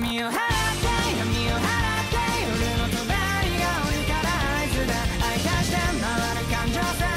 to You have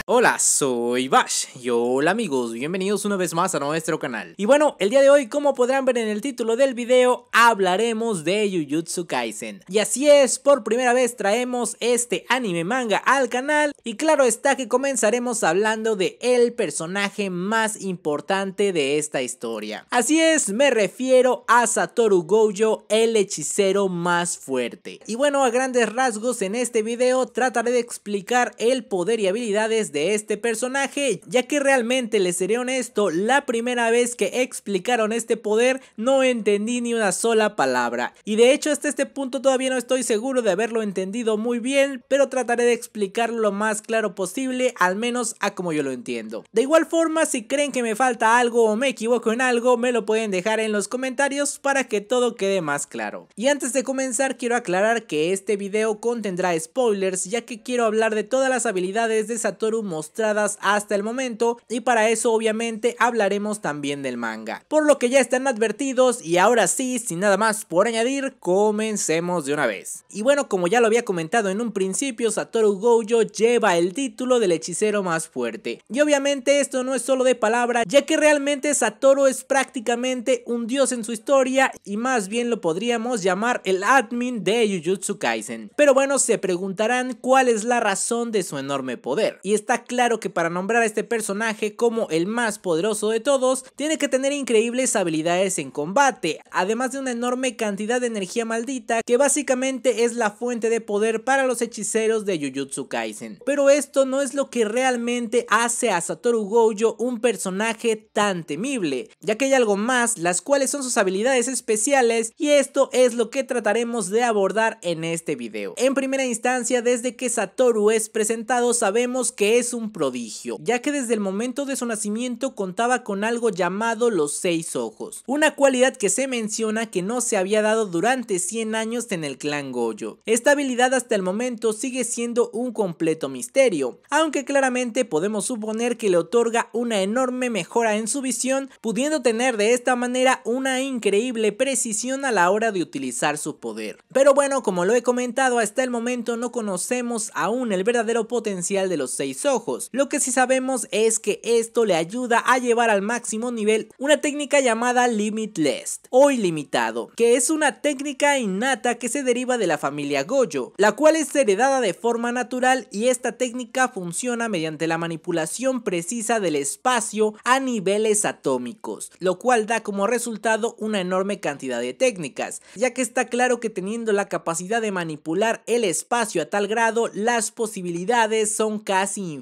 Hola, soy Bash y hola amigos, bienvenidos una vez más a nuestro canal. Y bueno, el día de hoy, como podrán ver en el título del video, hablaremos de Jujutsu Kaisen. Y así es, por primera vez traemos este anime manga al canal y claro está que comenzaremos hablando de el personaje más importante de esta historia. Así es, me refiero a Satoru Gojo, el hechicero más fuerte. Y bueno, a grandes rasgos en este video trataré de explicar el poder y habilidades de este personaje, ya que realmente les seré honesto, la primera vez que explicaron este poder no entendí ni una sola palabra. Y de hecho hasta este punto todavía no estoy seguro de haberlo entendido muy bien, pero trataré de explicarlo lo más claro posible, al menos a como yo lo entiendo. De igual forma, si creen que me falta algo o me equivoco en algo, me lo pueden dejar en los comentarios para que todo quede más claro. Y antes de comenzar, quiero aclarar que este video contendrá spoilers, ya que quiero hablar de todas las habilidades de Satoru mostradas hasta el momento y para eso obviamente hablaremos también del manga. Por lo que ya están advertidos y ahora sí, sin nada más por añadir, comencemos de una vez. Y bueno, como ya lo había comentado en un principio, Satoru Gojo lleva el título del hechicero más fuerte. Y obviamente esto no es solo de palabra, ya que realmente Satoru es prácticamente un dios en su historia y más bien lo podríamos llamar el admin de Jujutsu Kaisen. Pero bueno, se preguntarán cuál es la razón de su enorme poder. Y está claro que para nombrar a este personaje como el más poderoso de todos, tiene que tener increíbles habilidades en combate, además de una enorme cantidad de energía maldita que básicamente es la fuente de poder para los hechiceros de Jujutsu Kaisen. Pero esto no es lo que realmente hace a Satoru Gojo un personaje tan temible, ya que hay algo más, las cuales son sus habilidades especiales y esto es lo que trataremos de abordar en este video. En primera instancia, desde que Satoru es presentado sabemos que es un prodigio, ya que desde el momento de su nacimiento contaba con algo llamado los seis ojos, una cualidad que se menciona que no se había dado durante 100 años en el clan Goyo. Esta habilidad hasta el momento sigue siendo un completo misterio, aunque claramente podemos suponer que le otorga una enorme mejora en su visión, pudiendo tener de esta manera una increíble precisión a la hora de utilizar su poder. Pero bueno, como lo he comentado, hasta el momento no conocemos aún el verdadero potencial de los seis lo que sí sabemos es que esto le ayuda a llevar al máximo nivel una técnica llamada Limitless o ilimitado, que es una técnica innata que se deriva de la familia Goyo, la cual es heredada de forma natural y esta técnica funciona mediante la manipulación precisa del espacio a niveles atómicos, lo cual da como resultado una enorme cantidad de técnicas, ya que está claro que teniendo la capacidad de manipular el espacio a tal grado, las posibilidades son casi infinitas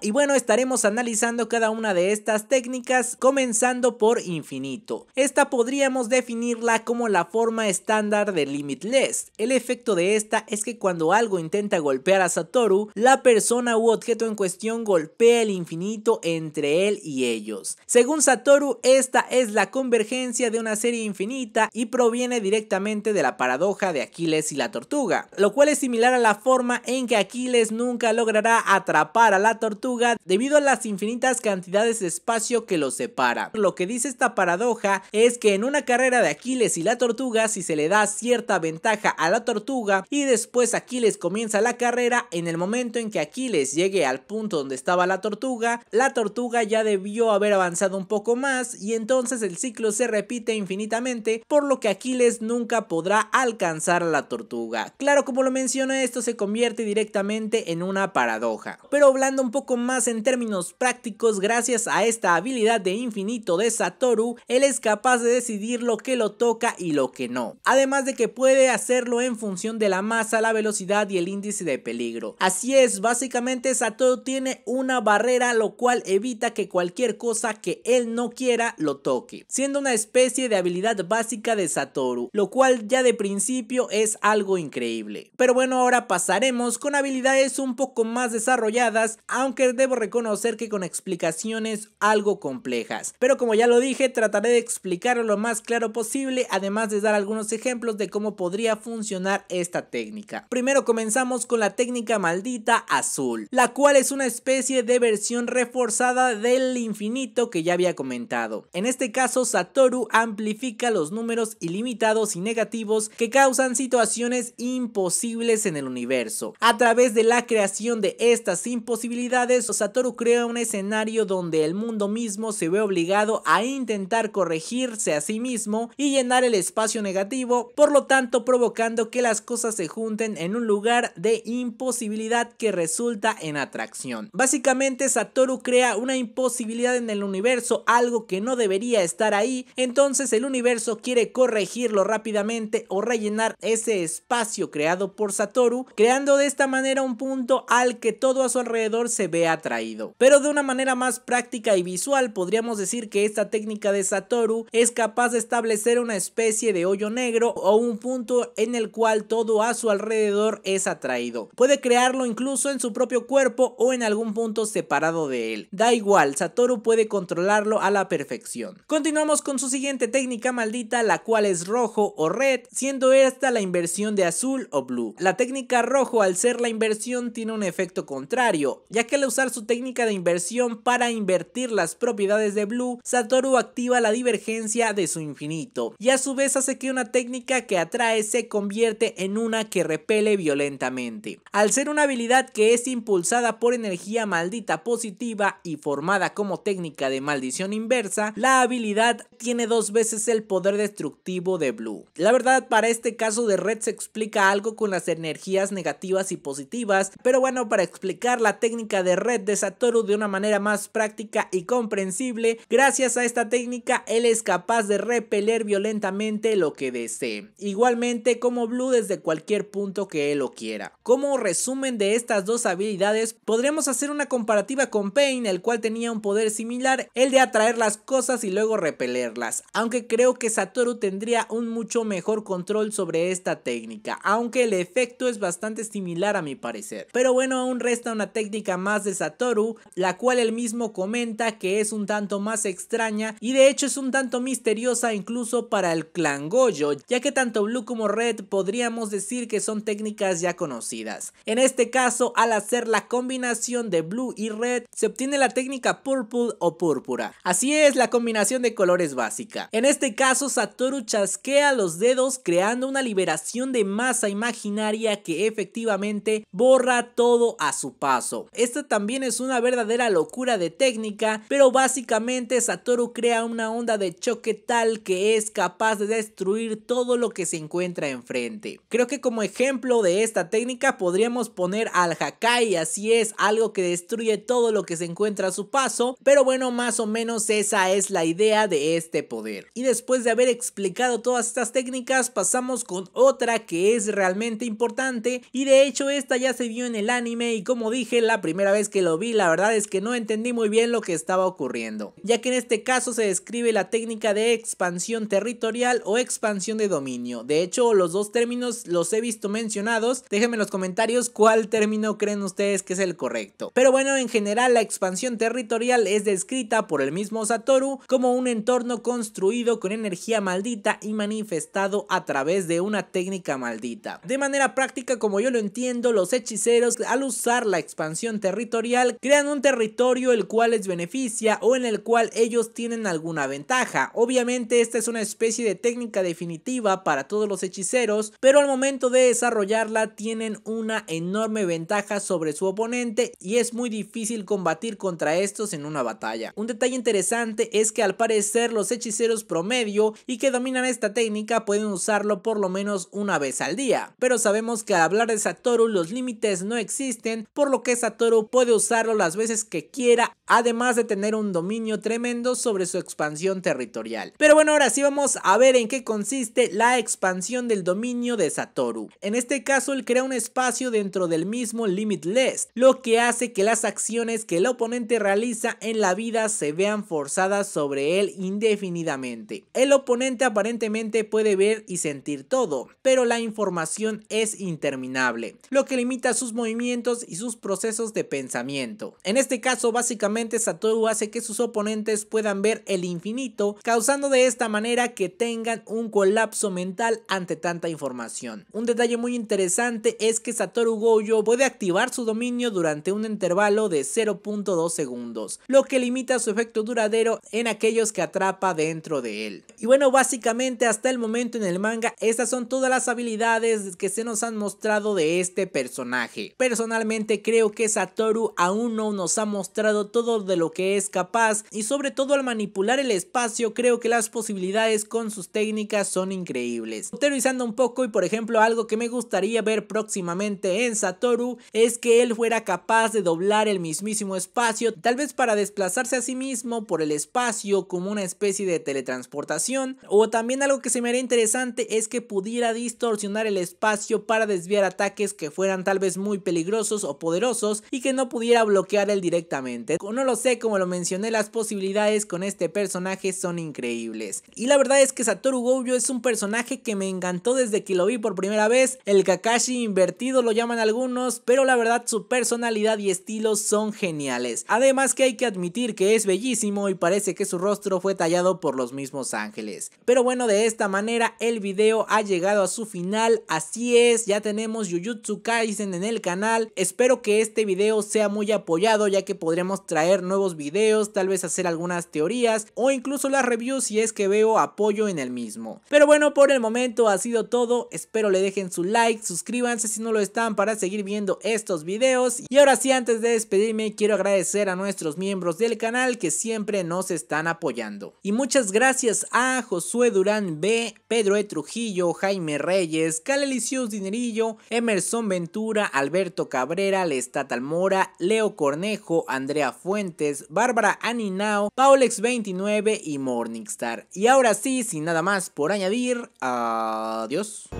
y bueno, estaremos analizando cada una de estas técnicas comenzando por infinito. Esta podríamos definirla como la forma estándar de limitless. El efecto de esta es que cuando algo intenta golpear a Satoru, la persona u objeto en cuestión golpea el infinito entre él y ellos. Según Satoru, esta es la convergencia de una serie infinita y proviene directamente de la paradoja de Aquiles y la tortuga, lo cual es similar a la forma en que Aquiles nunca logrará atrapar a la tortuga debido a las infinitas cantidades de espacio que los separa. Lo que dice esta paradoja es que en una carrera de Aquiles y la tortuga, si se le da cierta ventaja a la tortuga y después Aquiles comienza la carrera, en el momento en que Aquiles llegue al punto donde estaba la tortuga, la tortuga ya debió haber avanzado un poco más y entonces el ciclo se repite infinitamente, por lo que Aquiles nunca podrá alcanzar a la tortuga. Claro, como lo menciona esto se convierte directamente en una paradoja. Pero hablando un poco más en términos prácticos gracias a esta habilidad de infinito de Satoru, él es capaz de decidir lo que lo toca y lo que no. Además de que puede hacerlo en función de la masa, la velocidad y el índice de peligro. Así es, básicamente Satoru tiene una barrera lo cual evita que cualquier cosa que él no quiera lo toque, siendo una especie de habilidad básica de Satoru, lo cual ya de principio es algo increíble. Pero bueno, ahora pasaremos con habilidades un poco más desarrolladas aunque debo reconocer que con explicaciones algo complejas. Pero como ya lo dije, trataré de explicarlo lo más claro posible, además de dar algunos ejemplos de cómo podría funcionar esta técnica. Primero comenzamos con la técnica maldita azul, la cual es una especie de versión reforzada del infinito que ya había comentado. En este caso, Satoru amplifica los números ilimitados y negativos que causan situaciones imposibles en el universo, a través de la creación de estas imposibles, posibilidades, Satoru crea un escenario donde el mundo mismo se ve obligado a intentar corregirse a sí mismo y llenar el espacio negativo, por lo tanto provocando que las cosas se junten en un lugar de imposibilidad que resulta en atracción. Básicamente Satoru crea una imposibilidad en el universo, algo que no debería estar ahí, entonces el universo quiere corregirlo rápidamente o rellenar ese espacio creado por Satoru, creando de esta manera un punto al que todo a su alrededor se ve atraído. Pero de una manera más práctica y visual podríamos decir que esta técnica de Satoru es capaz de establecer una especie de hoyo negro o un punto en el cual todo a su alrededor es atraído. Puede crearlo incluso en su propio cuerpo o en algún punto separado de él. Da igual, Satoru puede controlarlo a la perfección. Continuamos con su siguiente técnica maldita, la cual es rojo o red, siendo esta la inversión de azul o blue. La técnica rojo al ser la inversión tiene un efecto contrario, ya que al usar su técnica de inversión para invertir las propiedades de Blue, Satoru activa la divergencia de su infinito y a su vez hace que una técnica que atrae se convierte en una que repele violentamente. Al ser una habilidad que es impulsada por energía maldita positiva y formada como técnica de maldición inversa, la habilidad tiene dos veces el poder destructivo de Blue. La verdad para este caso de Red se explica algo con las energías negativas y positivas, pero bueno para explicarla técnica de red de Satoru de una manera más práctica y comprensible. Gracias a esta técnica él es capaz de repeler violentamente lo que desee. Igualmente como Blue desde cualquier punto que él lo quiera. Como resumen de estas dos habilidades podremos hacer una comparativa con Pain el cual tenía un poder similar, el de atraer las cosas y luego repelerlas. Aunque creo que Satoru tendría un mucho mejor control sobre esta técnica, aunque el efecto es bastante similar a mi parecer. Pero bueno, aún resta una técnica técnica más de Satoru, la cual él mismo comenta que es un tanto más extraña y de hecho es un tanto misteriosa incluso para el clan Gojo, ya que tanto Blue como Red podríamos decir que son técnicas ya conocidas. En este caso, al hacer la combinación de Blue y Red, se obtiene la técnica Purple o Púrpura. Así es, la combinación de colores básica. En este caso, Satoru chasquea los dedos creando una liberación de masa imaginaria que efectivamente borra todo a su paso. Esta también es una verdadera locura de técnica, pero básicamente Satoru crea una onda de choque tal que es capaz de destruir todo lo que se encuentra enfrente. Creo que como ejemplo de esta técnica podríamos poner al Hakai, así es, algo que destruye todo lo que se encuentra a su paso, pero bueno, más o menos esa es la idea de este poder. Y después de haber explicado todas estas técnicas, pasamos con otra que es realmente importante y de hecho esta ya se vio en el anime y como dije la primera vez que lo vi la verdad es que no entendí muy bien lo que estaba ocurriendo, ya que en este caso se describe la técnica de expansión territorial o expansión de dominio. De hecho, los dos términos los he visto mencionados, déjenme en los comentarios cuál término creen ustedes que es el correcto. Pero bueno, en general la expansión territorial es descrita por el mismo Satoru como un entorno construido con energía maldita y manifestado a través de una técnica maldita. De manera práctica, como yo lo entiendo, los hechiceros al usar la expansión territorial crean un territorio el cual les beneficia o en el cual ellos tienen alguna ventaja. Obviamente esta es una especie de técnica definitiva para todos los hechiceros, pero al momento de desarrollarla tienen una enorme ventaja sobre su oponente y es muy difícil combatir contra estos en una batalla. Un detalle interesante es que al parecer los hechiceros promedio y que dominan esta técnica pueden usarlo por lo menos una vez al día, pero sabemos que al hablar de Satoru los límites no existen, por lo que Satoru puede usarlo las veces que quiera, además de tener un dominio tremendo sobre su expansión territorial. Pero bueno, ahora sí vamos a ver en qué consiste la expansión del dominio de Satoru. En este caso, él crea un espacio dentro del mismo Limitless, lo que hace que las acciones que el oponente realiza en la vida se vean forzadas sobre él indefinidamente. El oponente aparentemente puede ver y sentir todo, pero la información es interminable, lo que limita sus movimientos y sus procesos de pensamiento. En este caso, básicamente Satoru hace que sus oponentes puedan ver el infinito, causando de esta manera que tengan un colapso mental ante tanta información. Un detalle muy interesante es que Satoru Gojo puede activar su dominio durante un intervalo de 0.2 segundos, lo que limita su efecto duradero en aquellos que atrapa dentro de él. Y bueno, básicamente hasta el momento en el manga, estas son todas las habilidades que se nos han mostrado de este personaje. Personalmente creo que que Satoru aún no nos ha mostrado todo de lo que es capaz y sobre todo al manipular el espacio creo que las posibilidades con sus técnicas son increíbles. Teorizando un poco y por ejemplo algo que me gustaría ver próximamente en Satoru es que él fuera capaz de doblar el mismísimo espacio tal vez para desplazarse a sí mismo por el espacio como una especie de teletransportación o también algo que se me haría interesante es que pudiera distorsionar el espacio para desviar ataques que fueran tal vez muy peligrosos o poderosos y que no pudiera bloquear él directamente. No lo sé, como lo mencioné, las posibilidades con este personaje son increíbles. Y la verdad es que Satoru Gojo es un personaje que me encantó desde que lo vi por primera vez. El Kakashi invertido lo llaman algunos, pero la verdad su personalidad y estilo son geniales. Además que hay que admitir que es bellísimo y parece que su rostro fue tallado por los mismos ángeles. Pero bueno, de esta manera el video ha llegado a su final. Así es, ya tenemos Jujutsu Kaisen en el canal. Espero que este este video sea muy apoyado ya que podremos traer nuevos videos, tal vez hacer algunas teorías o incluso las reviews si es que veo apoyo en el mismo. Pero bueno, por el momento ha sido todo, espero le dejen su like, suscríbanse si no lo están para seguir viendo estos videos y ahora sí antes de despedirme quiero agradecer a nuestros miembros del canal que siempre nos están apoyando. Y muchas gracias a Josué Durán B, Pedro E. Trujillo, Jaime Reyes, Calelicius Dinerillo, Emerson Ventura, Alberto Cabrera, Lestat Talmora, Leo Cornejo, Andrea Fuentes, Bárbara Aninao, Paulex29 y Morningstar. Y ahora sí, sin nada más por añadir, adiós.